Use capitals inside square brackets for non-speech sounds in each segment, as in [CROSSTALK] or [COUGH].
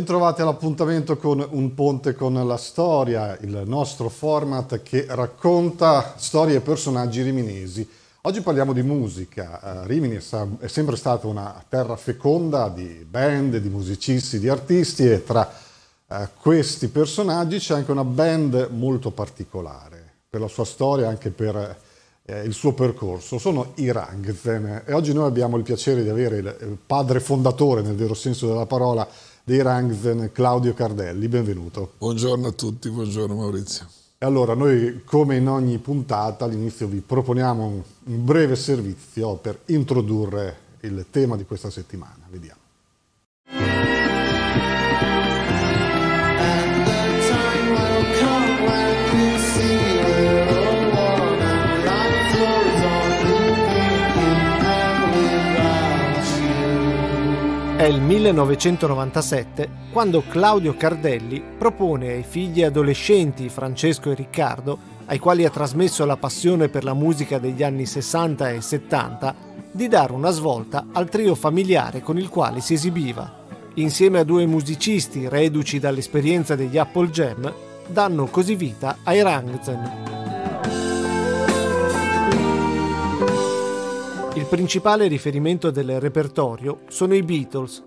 Bentrovati all'appuntamento con Un Ponte con la Storia, il nostro format che racconta storie e personaggi riminesi. Oggi parliamo di musica. Eh, Rimini è sempre stata una terra feconda di band, di musicisti, di artisti e tra eh, questi personaggi c'è anche una band molto particolare per la sua storia, anche per eh, il suo percorso, sono i Rangzen. E oggi noi abbiamo il piacere di avere il eh, padre fondatore, nel vero senso della parola, dei Rangzen, Claudio Cardelli. Benvenuto. Buongiorno a tutti, buongiorno Maurizio. E allora, noi come in ogni puntata all'inizio vi proponiamo un, un breve servizio per introdurre il tema di questa settimana. Vediamo. il 1997 quando Claudio Cardelli propone ai figli adolescenti Francesco e Riccardo, ai quali ha trasmesso la passione per la musica degli anni 60 e 70, di dare una svolta al trio familiare con il quale si esibiva. Insieme a due musicisti reduci dall'esperienza degli Apple Jam, danno così vita ai Rangzen. principale riferimento del repertorio sono i Beatles,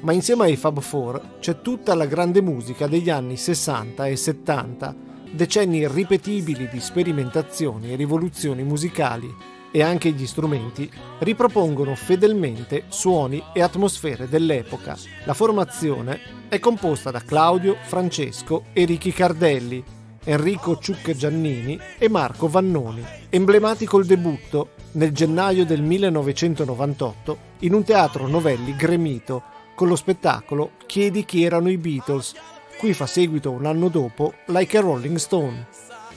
ma insieme ai Fab Four c'è tutta la grande musica degli anni 60 e 70, decenni irripetibili di sperimentazioni e rivoluzioni musicali, e anche gli strumenti ripropongono fedelmente suoni e atmosfere dell'epoca. La formazione è composta da Claudio, Francesco e Ricky Cardelli, Enrico Ciucca Giannini e Marco Vannoni. Emblematico il debutto nel gennaio del 1998 in un teatro novelli gremito con lo spettacolo Chiedi chi erano i Beatles, cui fa seguito un anno dopo Like a Rolling Stone.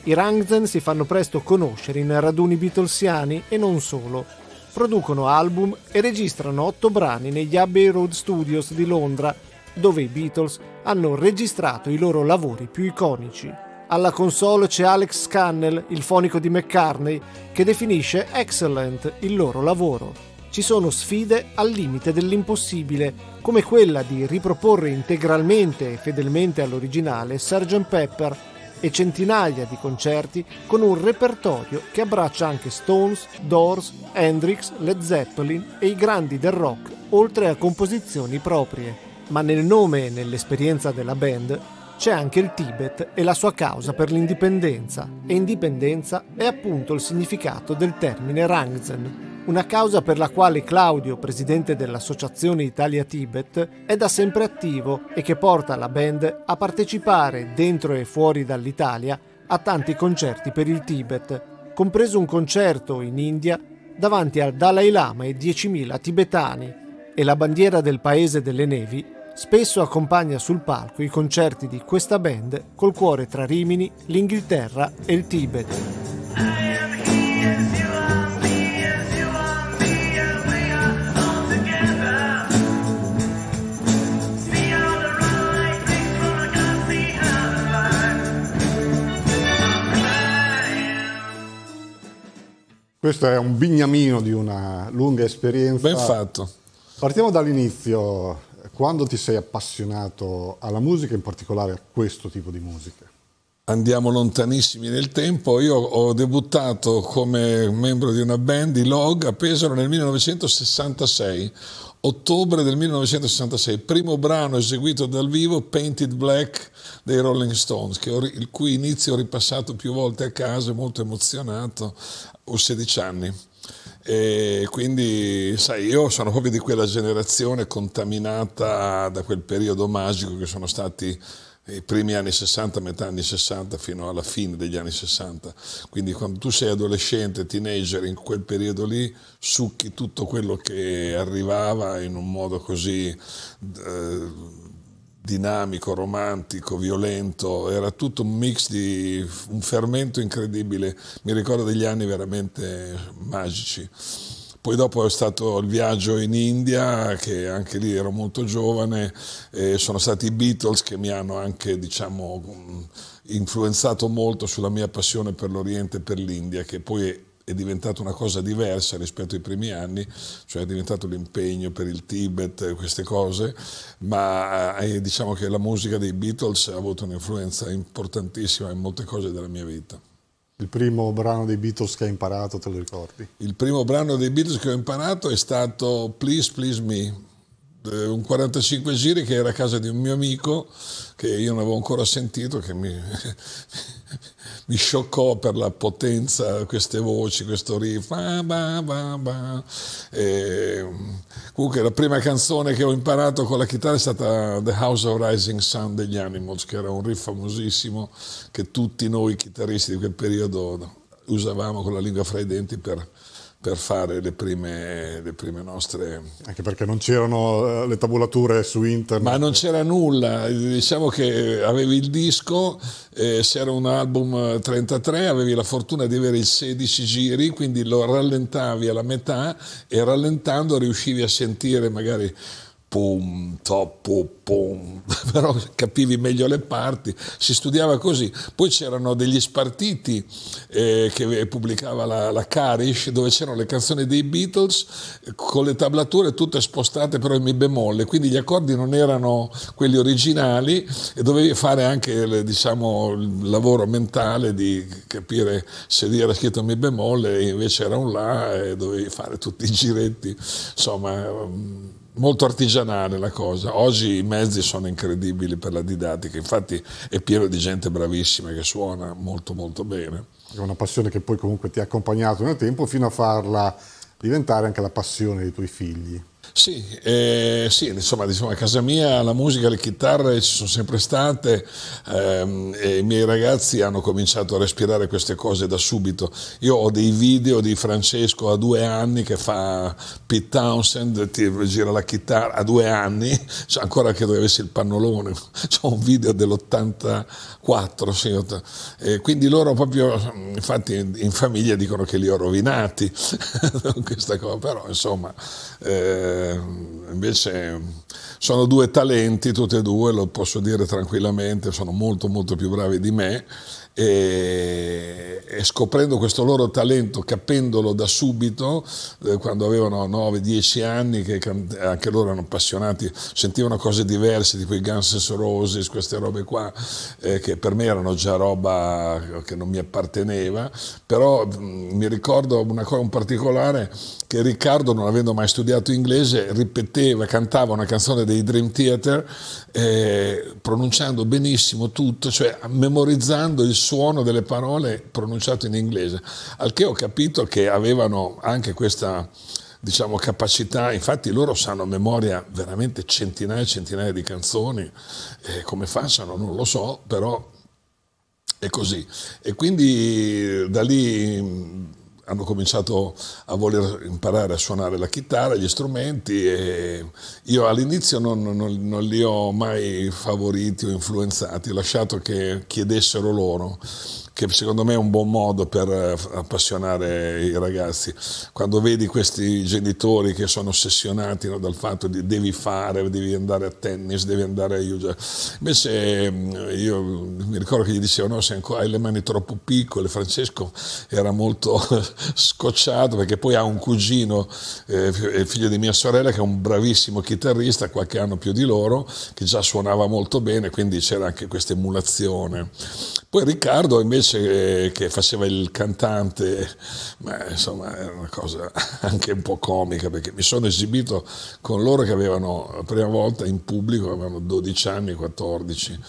I Rangzen si fanno presto conoscere in raduni beatlesiani e non solo. Producono album e registrano otto brani negli Abbey Road Studios di Londra, dove i Beatles hanno registrato i loro lavori più iconici. Alla console c'è Alex Scannell, il fonico di McCartney, che definisce excellent il loro lavoro. Ci sono sfide al limite dell'impossibile, come quella di riproporre integralmente e fedelmente all'originale Sgt. Pepper e centinaia di concerti con un repertorio che abbraccia anche Stones, Doors, Hendrix, Led Zeppelin e i grandi del rock, oltre a composizioni proprie. Ma nel nome e nell'esperienza della band c'è anche il Tibet e la sua causa per l'indipendenza, e indipendenza è appunto il significato del termine Rangzen, una causa per la quale Claudio, presidente dell'Associazione Italia-Tibet, è da sempre attivo e che porta la band a partecipare, dentro e fuori dall'Italia, a tanti concerti per il Tibet, compreso un concerto in India davanti al Dalai Lama e 10.000 tibetani, e la bandiera del paese delle nevi Spesso accompagna sul palco i concerti di questa band col cuore tra Rimini, l'Inghilterra e il Tibet. Questo è un bignamino di una lunga esperienza. Ben fatto. Partiamo dall'inizio quando ti sei appassionato alla musica, in particolare a questo tipo di musica? Andiamo lontanissimi nel tempo, io ho debuttato come membro di una band i Log a Pesaro nel 1966, ottobre del 1966, primo brano eseguito dal vivo, Painted Black dei Rolling Stones, ho, il cui inizio ho ripassato più volte a casa, molto emozionato, ho 16 anni. E quindi, sai, io sono proprio di quella generazione contaminata da quel periodo magico che sono stati i primi anni 60, metà anni 60 fino alla fine degli anni 60. Quindi quando tu sei adolescente, teenager, in quel periodo lì succhi tutto quello che arrivava in un modo così eh, dinamico, romantico, violento, era tutto un mix di un fermento incredibile, mi ricordo degli anni veramente magici. Poi dopo è stato il viaggio in India, che anche lì ero molto giovane, e sono stati i Beatles che mi hanno anche, diciamo, influenzato molto sulla mia passione per l'Oriente e per l'India, che poi è diventata una cosa diversa rispetto ai primi anni, cioè è diventato l'impegno per il Tibet, queste cose, ma eh, diciamo che la musica dei Beatles ha avuto un'influenza importantissima in molte cose della mia vita. Il primo brano dei Beatles che hai imparato, te lo ricordi? Il primo brano dei Beatles che ho imparato è stato Please Please Me, eh, un 45 giri che era a casa di un mio amico che io non avevo ancora sentito, che mi, [LAUGHS] mi scioccò per la potenza, queste voci, questo riff. Ah, bah, bah, bah. E, comunque la prima canzone che ho imparato con la chitarra è stata The House of Rising Sun degli Animals, che era un riff famosissimo che tutti noi chitarristi di quel periodo usavamo con la lingua fra i denti per per fare le prime, le prime, nostre... Anche perché non c'erano eh, le tabulature su internet. Ma non c'era nulla, diciamo che avevi il disco, eh, se era un album 33 eh, avevi la fortuna di avere il 16 giri, quindi lo rallentavi alla metà e rallentando riuscivi a sentire magari pum, toppo, pum, [LAUGHS] però capivi meglio le parti, si studiava così. Poi c'erano degli spartiti eh, che pubblicava la, la Carish dove c'erano le canzoni dei Beatles con le tablature tutte spostate però in mi bemolle, quindi gli accordi non erano quelli originali e dovevi fare anche diciamo, il lavoro mentale di capire se lì era scritto mi bemolle e invece era un la e dovevi fare tutti i giretti, insomma ehm, molto artigianale la cosa. Oggi i mezzi sono incredibili per la didattica, infatti è pieno di gente bravissima che suona molto molto bene. È una passione che poi comunque ti ha accompagnato nel tempo fino a farla diventare anche la passione dei tuoi figli. Sì, eh, sì insomma, diciamo, a casa mia la musica, le chitarre ci sono sempre state, ehm, i miei ragazzi hanno cominciato a respirare queste cose da subito. Io ho dei video di Francesco a due anni che fa Pete Townsend, ti gira la chitarra a due anni, cioè, ancora credo che avessi il pannolone, [LAUGHS] c'è un video dell'84, sì, eh, quindi loro proprio, infatti in, famiglia dicono che li ho rovinati, [LAUGHS] questa cosa, però insomma... Eh, eh, invece mm, sono due talenti, tutti e due, lo posso dire tranquillamente, sono molto molto più bravi di me e, e scoprendo questo loro talento, capendolo da subito, eh, quando avevano 9-10 anni, che anche loro erano appassionati, sentivano cose diverse, tipo i Guns N' Roses, queste robe qua, eh, che per me erano già roba che non mi apparteneva, però mh, mm, mi ricordo una cosa, un particolare, che Riccardo, non avendo mai studiato inglese, ripeteva, cantava una canzone dei Dream Theater eh, pronunciando benissimo tutto, cioè memorizzando il suono delle parole pronunciate in inglese. Al che ho capito che avevano anche questa diciamo, capacità, infatti loro sanno a memoria veramente centinaia e centinaia di canzoni, eh, come facciano non lo so, però è così. E quindi da lì hanno cominciato a voler imparare a suonare la chitarra, gli strumenti e io all'inizio non, non, non, li ho mai favoriti o influenzati, ho lasciato che chiedessero loro che secondo me è un buon modo per eh, appassionare i ragazzi. Quando vedi questi genitori che sono ossessionati no, dal fatto di devi fare, devi andare a tennis, devi andare a yoga. Invece mm, io mi ricordo che gli dicevano no, se hai le mani troppo piccole, Francesco era molto [LAUGHS] scocciato perché poi ha un cugino, eh, eh, figlio di mia sorella, che è un bravissimo chitarrista, qualche anno più di loro, che già suonava molto bene, quindi c'era anche questa emulazione. Poi Riccardo invece Pesce eh, che faceva il cantante, ma insomma è una cosa [LAUGHS] anche un po' comica perché mi sono esibito con loro che avevano la prima volta in pubblico, avevano 12 anni, 14.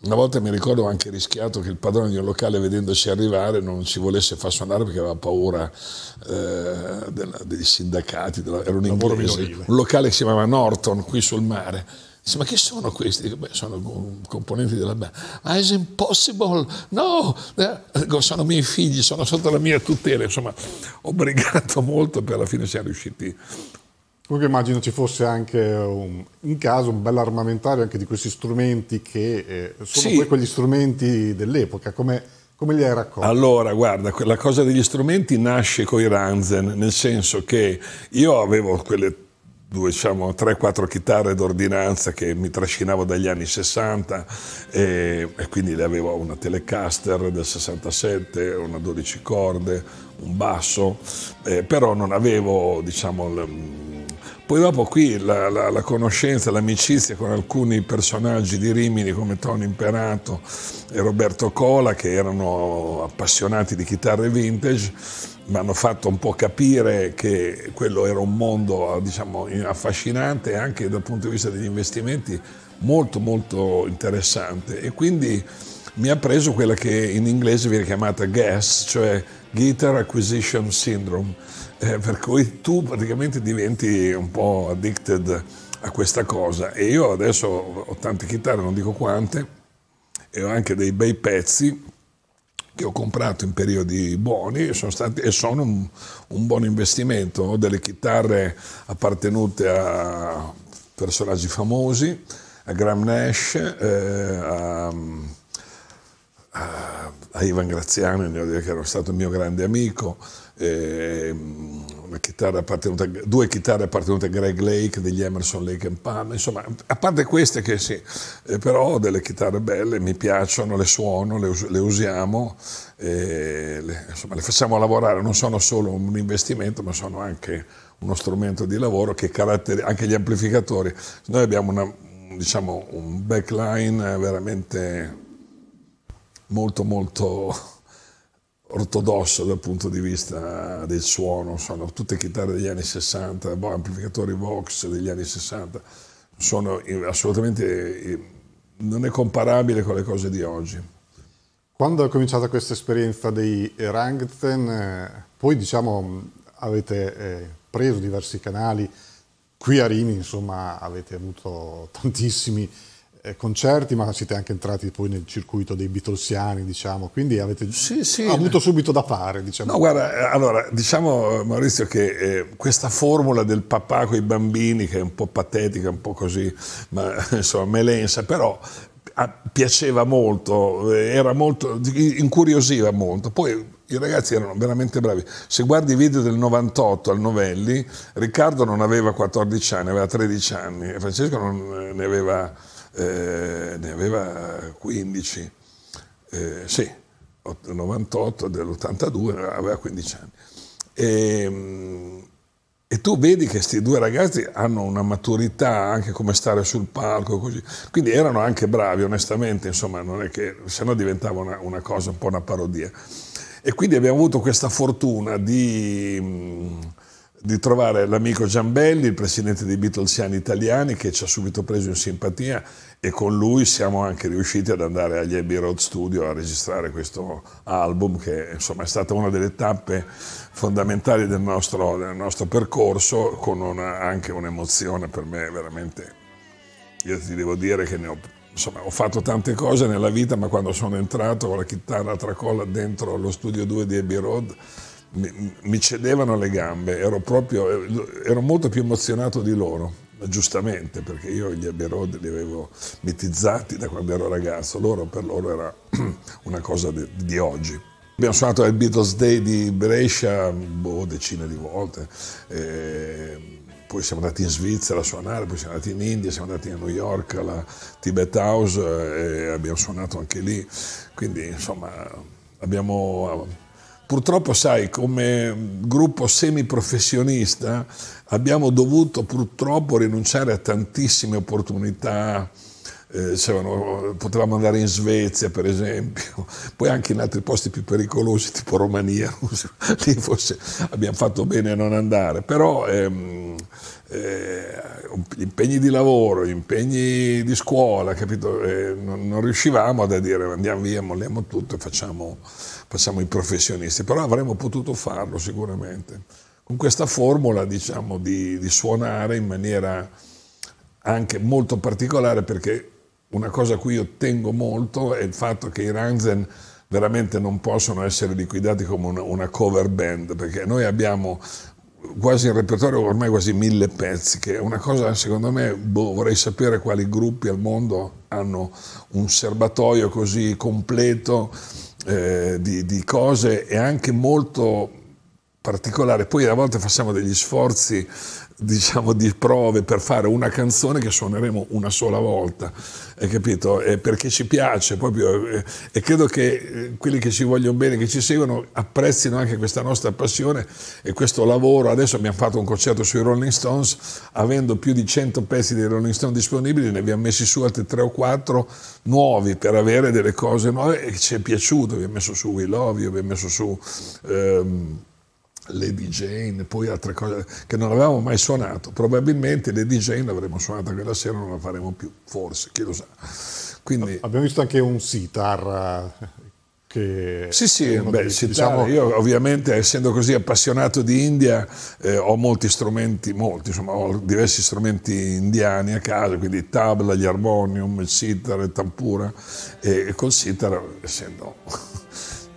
Una volta mi ricordo anche rischiato che il padrone di un locale vedendoci arrivare non ci volesse far suonare perché aveva paura eh, della, degli sindacati, della, era un, inglese, un locale che si chiamava Norton qui sul mare ma chi sono questi? Beh, sono componenti della band. Ma è impossible! No! Eh, ecco, sono miei figli, sono sotto la mia tutela. Insomma, ho brigato molto, per alla fine siamo riusciti Comunque immagino ci fosse anche un, in caso un bel armamentario anche di questi strumenti che eh, sono sì. poi quegli strumenti dell'epoca, come, come, li hai raccolti? Allora, guarda, la cosa degli strumenti nasce con i Ranzen, nel senso che io avevo quelle diciamo, 3-4 chitarre d'ordinanza che mi trascinavo dagli anni 60 e, e, quindi le avevo una Telecaster del 67, una 12 corde, un basso, eh, però non avevo diciamo, l- mm, poi dopo qui la, la, la, conoscenza, l'amicizia con alcuni personaggi di Rimini come Tony Imperato e Roberto Cola che erano appassionati di chitarre vintage mi hanno fatto un po' capire che quello era un mondo diciamo, affascinante anche dal punto di vista degli investimenti molto molto interessante e quindi mi ha preso quella che in inglese viene chiamata GAS, cioè Guitar Acquisition Syndrome, eh, per cui tu praticamente diventi un po' addicted a questa cosa e io adesso ho tante chitarre, non dico quante, e ho anche dei bei pezzi che ho comprato in periodi buoni sono stati, e sono un, un, buon investimento. Ho delle chitarre appartenute a personaggi famosi, a Graham Nash, eh, a, a, a, Ivan Graziani, che era stato il mio grande amico. Eh, due chitarre appartenute a Greg Lake degli Emerson Lake and Palm, insomma, a parte queste che sì, eh, però ho delle chitarre belle, mi piacciono, le suono, le, le usiamo, le, insomma, le facciamo lavorare, non sono solo un investimento, ma sono anche uno strumento di lavoro che caratterizza anche gli amplificatori. Noi abbiamo una, diciamo, un backline veramente molto molto ortodossa dal punto di vista del suono, sono tutte chitarre degli anni 60, boh, amplificatori Vox degli anni 60, sono assolutamente eh, non è comparabile con le cose di oggi. Quando è cominciata questa esperienza dei Rangten, eh, poi diciamo avete eh, preso diversi canali, qui a Rimini insomma avete avuto tantissimi eh, concerti, ma siete anche entrati poi nel circuito dei Beatlesiani, diciamo, quindi avete sì, sì. avuto subito da fare. Diciamo. No, guarda, eh, allora, diciamo Maurizio che eh, questa formula del papà con i bambini, che è un po' patetica, un po' così, ma [LAUGHS] insomma, melensa, però piaceva molto, eh, era molto, incuriosiva molto. Poi i ragazzi erano veramente bravi. Se guardi i video del 98 al Novelli, Riccardo non aveva 14 anni, aveva 13 anni, e Francesco non ne aveva eh, ne aveva 15, eh, sì, 98 dell'82 aveva 15 anni. E, ehm, e tu vedi che questi due ragazzi hanno una maturità anche come stare sul palco, così. quindi erano anche bravi, onestamente, insomma, non è che se no diventava una, una cosa un po' una parodia. E quindi abbiamo avuto questa fortuna di di trovare l'amico Giambelli, il presidente dei Beatlesiani italiani, che ci ha subito preso in simpatia e con lui siamo anche riusciti ad andare agli Abbey Road Studio a registrare questo album che insomma è stata una delle tappe fondamentali del nostro, del nostro percorso con una, anche un'emozione per me veramente, io ti devo dire che ne ho insomma, ho fatto tante cose nella vita, ma quando sono entrato con la chitarra tracolla dentro lo studio 2 di Abbey Road mi, cedevano le gambe, ero, proprio, ero molto più emozionato di loro giustamente perché io gli Abbey Road li avevo mitizzati da quando ero ragazzo, loro per loro era [CLEARS THROAT] una cosa di, di oggi. Abbiamo suonato il Beatles Day di Brescia boh, decine di volte, e poi siamo andati in Svizzera a suonare, poi siamo andati in India, siamo andati a New York alla Tibet House e abbiamo suonato anche lì, quindi insomma abbiamo Purtroppo, sai, come gruppo semiprofessionista abbiamo dovuto purtroppo rinunciare a tantissime opportunità. Eh, dicevano, potevamo andare in Svezia, per esempio, [LAUGHS] poi anche in altri posti più pericolosi, tipo Romania, [LAUGHS] lì forse abbiamo fatto bene a non andare, però ehm, eh, impegni di lavoro, impegni di scuola, capito? Eh, non, non, riuscivamo a dire andiamo via, molliamo tutto e facciamo, facciamo, i professionisti, però avremmo potuto farlo sicuramente. Con questa formula diciamo di, di suonare in maniera anche molto particolare perché una cosa a cui io tengo molto è il fatto che i Ranzen veramente non possono essere liquidati come una, cover band, perché noi abbiamo quasi in repertorio ormai quasi mille pezzi, che è una cosa, secondo me, boh, vorrei sapere quali gruppi al mondo hanno un serbatoio così completo eh, di, di, cose e anche molto particolare. Poi a volte facciamo degli sforzi diciamo, di prove per fare una canzone che suoneremo una sola volta, hai capito? È perché ci piace proprio eh, e credo che eh, quelli che ci vogliono bene, che ci seguono, apprezzino anche questa nostra passione e questo lavoro. Adesso abbiamo fatto un concerto sui Rolling Stones, avendo più di 100 pezzi dei Rolling Stones disponibili, ne abbiamo messi su altri 3 o 4 nuovi per avere delle cose nuove e ci è piaciuto, abbiamo messo su We Love abbiamo messo su... Ehm, Lady Jane, poi altre cose che non avevamo mai suonato. Probabilmente Lady Jane l'avremmo suonata quella sera, non la faremo più, forse, chi lo sa. Quindi... Abbiamo visto anche un sitar che sì, sì, beh, dei, diciamo... io ovviamente essendo così appassionato di India eh, ho molti strumenti, molti, insomma, ho diversi strumenti indiani a casa, quindi tabla, gli armonium, il sitar, il tampura e, e col sitar essendo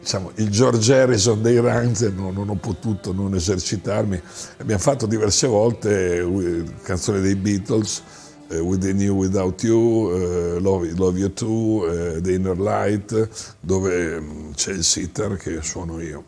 diciamo, il George Harrison dei Ranzer no, non ho potuto non esercitarmi. Abbiamo fatto diverse volte eh, canzoni dei Beatles, eh, With the New Without You, eh, Love, Love, You Too, eh, The Inner Light, dove mm, c'è il sitter che suono io.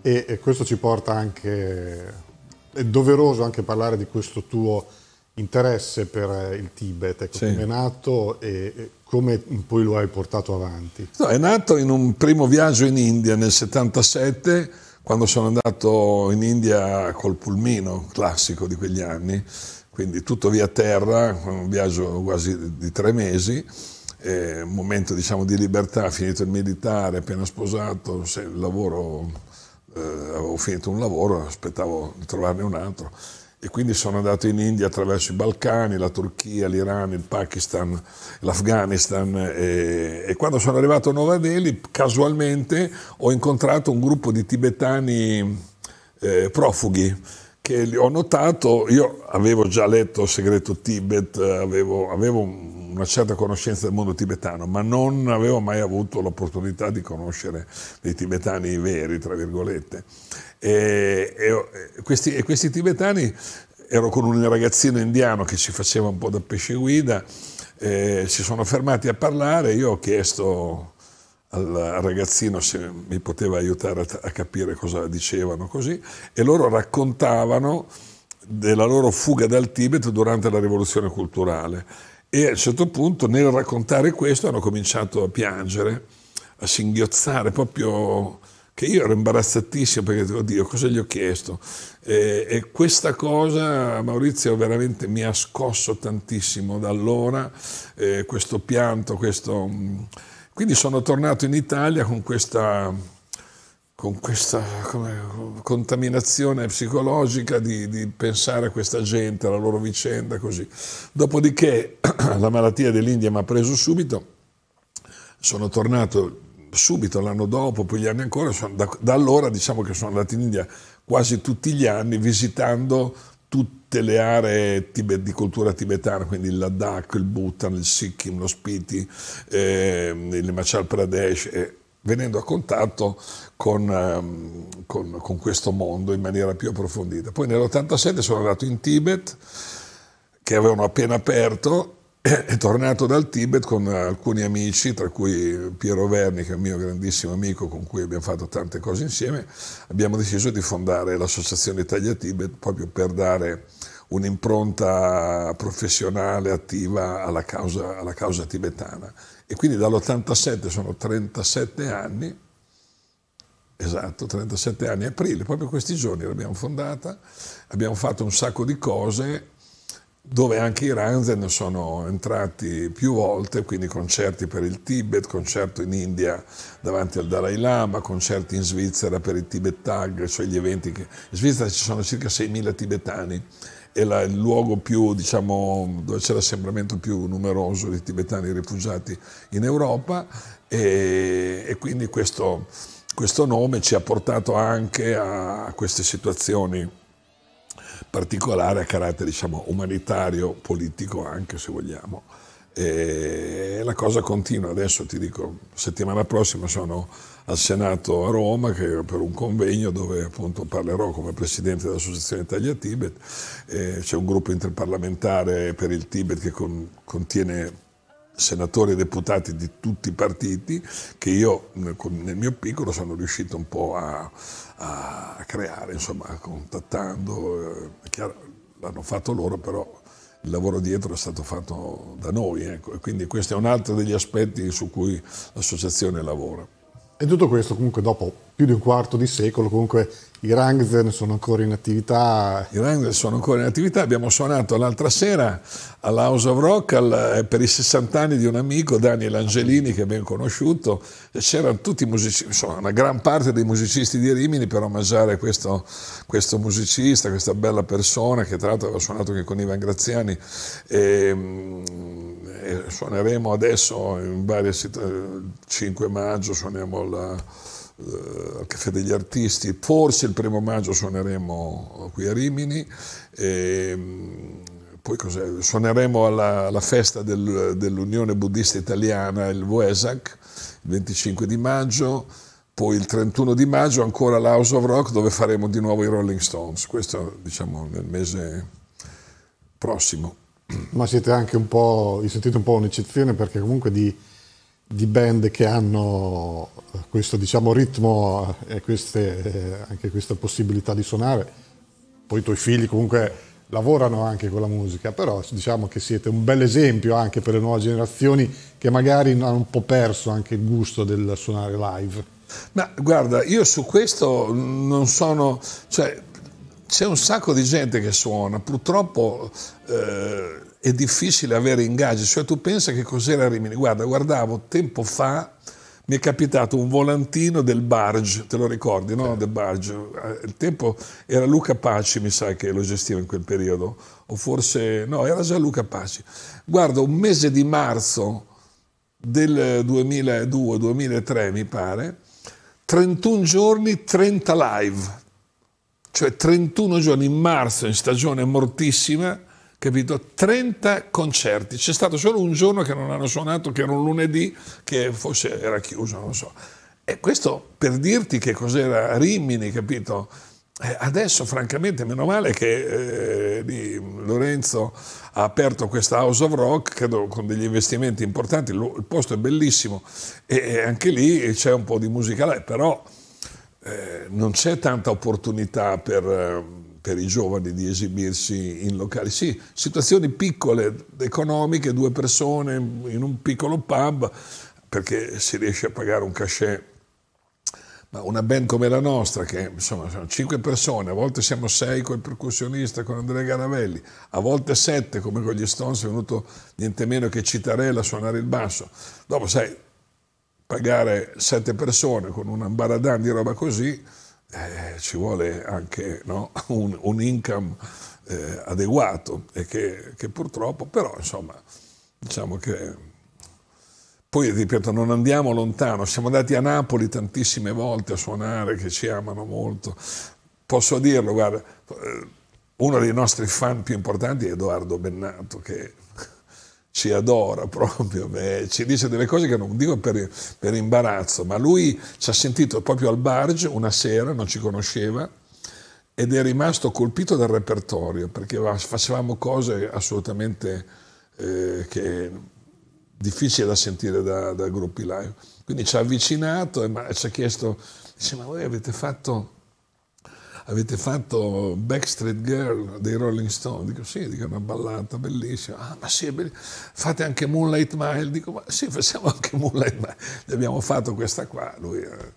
E, e questo ci porta anche è doveroso anche parlare di questo tuo interesse per eh, il Tibet, ecco, sì. come è nato e, e come poi lo hai portato avanti? No, è nato in un primo viaggio in India nel 77, quando sono andato in India col pulmino classico di quegli anni, quindi tutto via terra, un viaggio quasi di tre mesi, eh, un momento diciamo, di libertà, finito il militare, appena sposato, lavoro, eh, avevo finito un lavoro, aspettavo di trovarne un altro e quindi sono andato in India attraverso i Balcani, la Turchia, l'Iran, il Pakistan, l'Afghanistan e, e, quando sono arrivato a Nova Delhi casualmente ho incontrato un gruppo di tibetani eh, profughi che ho notato, io avevo già letto Segreto Tibet, avevo, avevo una certa conoscenza del mondo tibetano, ma non avevo mai avuto l'opportunità di conoscere dei tibetani veri, tra virgolette. E, e, questi, e questi tibetani, ero con un ragazzino indiano che ci faceva un po' da pesce guida, eh, si sono fermati a parlare, io ho chiesto al ragazzino se mi poteva aiutare a, capire cosa dicevano così e loro raccontavano della loro fuga dal Tibet durante la rivoluzione culturale e a un certo punto nel raccontare questo hanno cominciato a piangere, a singhiozzare proprio che io ero imbarazzatissimo perché oddio cosa gli ho chiesto e, e, questa cosa Maurizio veramente mi ha scosso tantissimo da allora eh, questo pianto questo... Mm, quindi sono tornato in Italia con questa con questa come, contaminazione psicologica di, di, pensare a questa gente, alla loro vicenda, così. Dopodiché [CLEARS THROAT] la malattia dell'India mi ha preso subito, sono tornato subito l'anno dopo, poi gli anni ancora, sono, da, da allora diciamo che sono andato in India quasi tutti gli anni visitando tutte le aree di cultura tibetana, quindi il Ladakh, il Bhutan, il Sikkim, lo Spiti, eh, il Machal Pradesh, eh, venendo a contatto con, ehm, con, con questo mondo in maniera più approfondita. Poi nell'87 sono andato in Tibet, che avevano appena aperto, e [CLEARS THROAT] tornato dal Tibet con alcuni amici, tra cui Piero Verni, che è un mio grandissimo amico con cui abbiamo fatto tante cose insieme, abbiamo deciso di fondare l'Associazione Italia Tibet proprio per dare un'impronta professionale attiva alla causa, alla causa tibetana e quindi dall'87 sono 37 anni, esatto, 37 anni, aprile, proprio questi giorni l'abbiamo fondata, abbiamo fatto un sacco di cose dove anche i Ranzen sono entrati più volte, quindi concerti per il Tibet, concerto in India davanti al Dalai Lama, concerti in Svizzera per il Tibet Tag, cioè gli eventi che... In Svizzera ci sono circa 6.000 tibetani, è la, il luogo più, diciamo, dove c'è l'assembramento più numeroso di tibetani rifugiati in Europa e, e quindi questo, questo, nome ci ha portato anche a queste situazioni particolari a carattere diciamo, umanitario, politico anche se vogliamo. E la cosa continua, adesso ti dico, settimana prossima sono al Senato a Roma per un convegno dove appunto parlerò come presidente dell'Associazione Italia Tibet. Eh, c'è un gruppo interparlamentare per il Tibet che con, contiene senatori e deputati di tutti i partiti che io nel mio piccolo sono riuscito un po' a, a creare, insomma, contattando. Eh, l'hanno fatto loro, però il lavoro dietro è stato fatto da noi. Ecco. E quindi questo è un altro degli aspetti su cui l'associazione lavora. E tutto questo comunque dopo più di un quarto di secolo, comunque i Rangzen sono ancora in attività. I Rangzen sono ancora in attività, abbiamo suonato l'altra sera alla House of Rock al, eh, per i 60 anni di un amico, Daniel Angelini, che ben conosciuto, c'erano tutti i musicisti, insomma una gran parte dei musicisti di Rimini per omaggiare questo, questo musicista, questa bella persona che tra l'altro aveva suonato anche con Ivan Graziani. E, ehm, e suoneremo adesso in varie situazioni, 5 maggio suoniamo la eh, al Caffè degli Artisti, forse il primo maggio suoneremo qui a Rimini, e, ehm, poi suoneremo alla, alla festa del, dell'Unione Buddista Italiana, il Vuesac, il 25 di maggio, poi il 31 di maggio ancora l'House of Rock dove faremo di nuovo i Rolling Stones, questo diciamo nel mese prossimo. Ma siete anche un po', vi sentite un po' un'eccezione perché comunque di di band che hanno questo diciamo, ritmo e queste, eh, anche questa possibilità di suonare. Poi i tuoi figli comunque lavorano anche con la musica, però diciamo che siete un bel esempio anche per le nuove generazioni che magari hanno un po' perso anche il gusto del suonare live. Ma guarda, io su questo non sono... Cioè, c'è un sacco di gente che suona, purtroppo... Eh, è difficile avere ingaggi, cioè tu pensa che cos'era Rimini? Guarda, guardavo tempo fa, mi è capitato un volantino del Barge, te lo ricordi, no? Del Barge. Eh, il tempo era Luca Paci, mi sa che lo gestiva in quel periodo, o forse no, era già Luca Paci. Guarda, un mese di marzo del 2002-2003, mi pare, 31 giorni, 30 live. Cioè 31 giorni in marzo, in stagione mortissima, capito? 30 concerti, c'è stato solo un giorno che non hanno suonato, che era un lunedì, che forse era chiuso, non so. E questo per dirti che cos'era Rimini, capito? Eh, adesso, francamente, meno male che eh, Lorenzo ha aperto questa House of Rock credo, con degli investimenti importanti. Il posto è bellissimo e, anche lì c'è un po' di musica live, però eh, non c'è tanta opportunità per, eh, per i giovani di esibirsi in locali. Sì, situazioni piccole, economiche, due persone in un piccolo pub, perché si riesce a pagare un cachet. Ma una band come la nostra, che insomma sono cinque persone, a volte siamo sei con il percussionista, con Andrea Garavelli, a volte sette come con gli Stones, è venuto niente meno che Citarella a suonare il basso. Dopo, sai, pagare sette persone con un ambaradan di roba così, eh, eh, ci vuole anche no? [LAUGHS] un, un, income eh, adeguato e che, che, purtroppo, però insomma, diciamo che poi ripeto, non andiamo lontano, siamo andati a Napoli tantissime volte a suonare, che ci amano molto. Posso dirlo, guarda, eh, uno dei nostri fan più importanti è Edoardo Bennato, che ci adora [LAUGHS] proprio, beh, ci dice delle cose che non dico per, per imbarazzo, ma lui ci ha sentito proprio al barge una sera, non ci conosceva, ed è rimasto colpito dal repertorio, perché facevamo cose assolutamente eh, che difficili da sentire da, da gruppi live. Quindi ci ha avvicinato e ci ha chiesto, dice, ma voi avete fatto avete fatto Backstreet Girl dei Rolling Stone? Dico sì, dico, una ballata bellissima. Ah, ma sì, fate anche Moonlight Mile? Dico ma sì, facciamo anche Moonlight Mile. Gli abbiamo fatto questa qua, lui... Eh.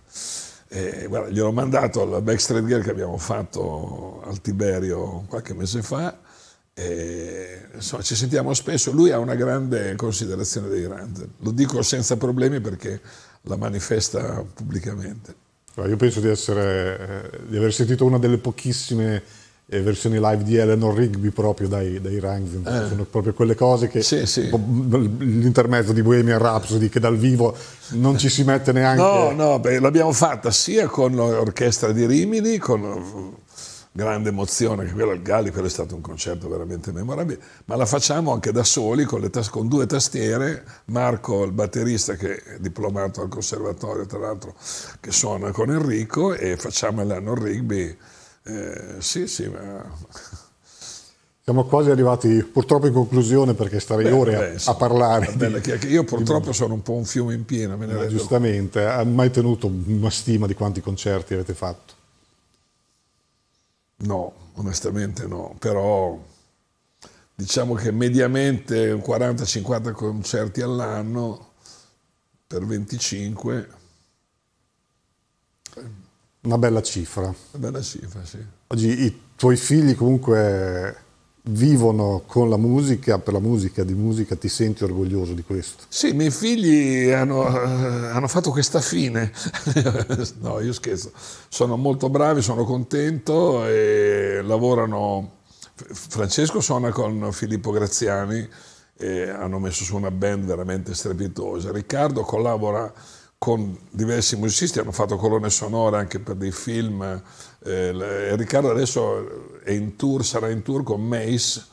Eh, guarda, gliel'ho mandato alla Backstreet Girl che abbiamo fatto al Tiberio qualche mese fa. E, insomma, ci sentiamo spesso. Lui ha una grande considerazione dei Rand. Lo dico senza problemi perché la manifesta pubblicamente. Io penso di, essere, eh, di, aver sentito una delle pochissime eh, versioni live di Eleanor Rigby proprio dai, dai Ranks, eh. sono proprio quelle cose che sì, sì. l'intermezzo di Bohemian Rhapsody che dal vivo non ci si mette neanche. No, no, beh, l'abbiamo fatta sia con l'orchestra di Rimini, con grande emozione, che quello al Gali, è stato un concerto veramente memorabile, ma la facciamo anche da soli con, tas- con due tastiere, Marco il batterista che è diplomato al conservatorio tra l'altro, che suona con Enrico e facciamo l'anno rugby, eh, sì sì ma... [LAUGHS] Siamo quasi arrivati purtroppo in conclusione perché starei beh, ore beh, a, a, parlare. Di, io purtroppo di... sono un po' un fiume in piena. Me ne giustamente, ha mai tenuto una stima di quanti concerti avete fatto? No, onestamente no, però diciamo che mediamente 40-50 concerti all'anno per 25. Eh, una bella cifra. Una bella cifra, sì. Oggi i tuoi figli comunque vivono con la musica, per la musica, di musica, ti senti orgoglioso di questo? Sì, i miei figli hanno, eh, hanno fatto questa fine. [LAUGHS] no, io scherzo. Sono molto bravi, sono contento e lavorano. Francesco suona con Filippo Graziani e hanno messo su una band veramente strepitosa. Riccardo collabora con diversi musicisti, hanno fatto colonne sonore anche per dei film eh, Riccardo adesso è in tour, sarà in tour con Mace,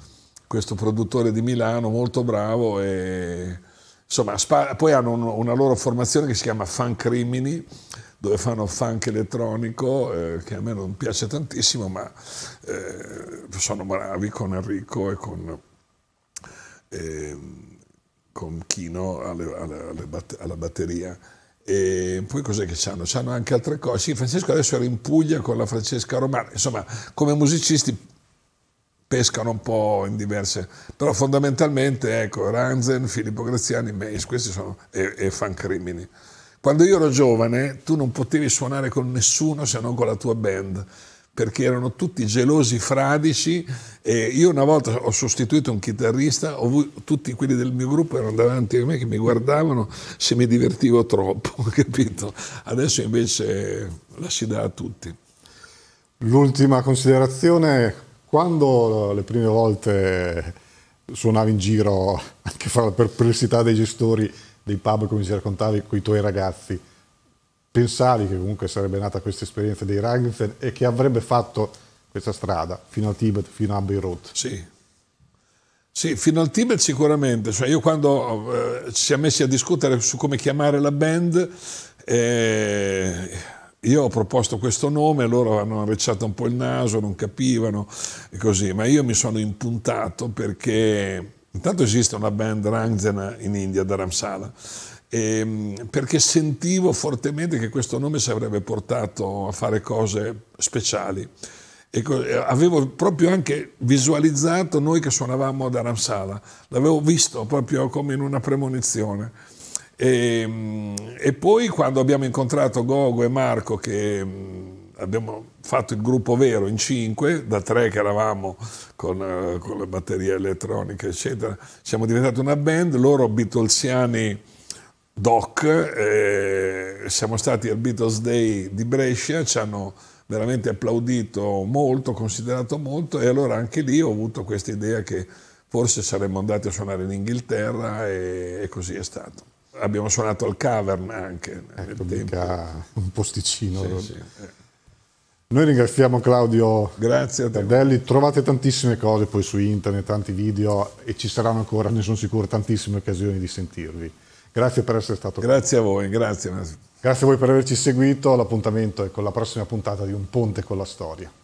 questo produttore di Milano molto bravo. E, insomma, poi hanno una loro formazione che si chiama Fan Crimini dove fanno funk elettronico, eh, che a me non piace tantissimo, ma eh, sono bravi con Enrico e con, eh, con Chino alle, alle, alle bat- alla batteria. E ehm, poi cos'è che c'hanno? C'hanno anche altre cose. Sì, Francesco adesso era in Puglia con la Francesca Romana. Insomma, come musicisti pescano un po' in diverse... Però fondamentalmente, ecco, Ranzen, Filippo Graziani, Mace, questi sono... e, e Fancrimini. Quando io ero giovane, tu non potevi suonare con nessuno se non con la tua band perché erano tutti gelosi fradici e io una volta ho sostituito un chitarrista, ho, tutti quelli del mio gruppo erano davanti a me che mi guardavano se mi divertivo troppo, [LAUGHS] capito? Adesso invece la si dà a tutti. L'ultima considerazione, quando le prime volte suonavi in giro, anche fra la perplessità dei gestori dei pub, come ci raccontavi, con i tuoi ragazzi, pensavi che comunque sarebbe nata questa esperienza dei Rangenstein e che avrebbe fatto questa strada fino al Tibet, fino a Beirut? Sì. Sì, fino al Tibet sicuramente. Cioè io quando eh, ci siamo messi a discutere su come chiamare la band, eh, io ho proposto questo nome, loro hanno arricciato un po' il naso, non capivano e così, ma io mi sono impuntato perché intanto esiste una band Rangzena in India da Ramsala e, ehm, perché sentivo fortemente che questo nome si avrebbe portato a fare cose speciali. E eh, avevo proprio anche visualizzato noi che suonavamo ad Aramsala, l'avevo visto proprio come in una premonizione. E, ehm, e poi quando abbiamo incontrato Gogo e Marco, che mm, abbiamo fatto il gruppo vero in cinque, da tre che eravamo con, eh, con le batterie elettroniche, eccetera, siamo diventati una band, loro Beatlesiani Doc, eh, siamo stati al Beatles Day di Brescia, ci hanno veramente applaudito molto, considerato molto e allora anche lì ho avuto questa idea che forse saremmo andati a suonare in Inghilterra e, e così è stato. Abbiamo suonato al Cavern anche. Ecco, un posticino. Sì, sì. Eh. Noi ringraziamo Claudio Grazie Tardelli, trovate tantissime cose poi su internet, tanti video e ci saranno ancora, ne sono sicuro, tantissime occasioni di sentirvi. Grazie per essere stato qui. Grazie a voi, grazie. Grazie a voi per averci seguito. L'appuntamento è con la prossima puntata di Un Ponte con la Storia.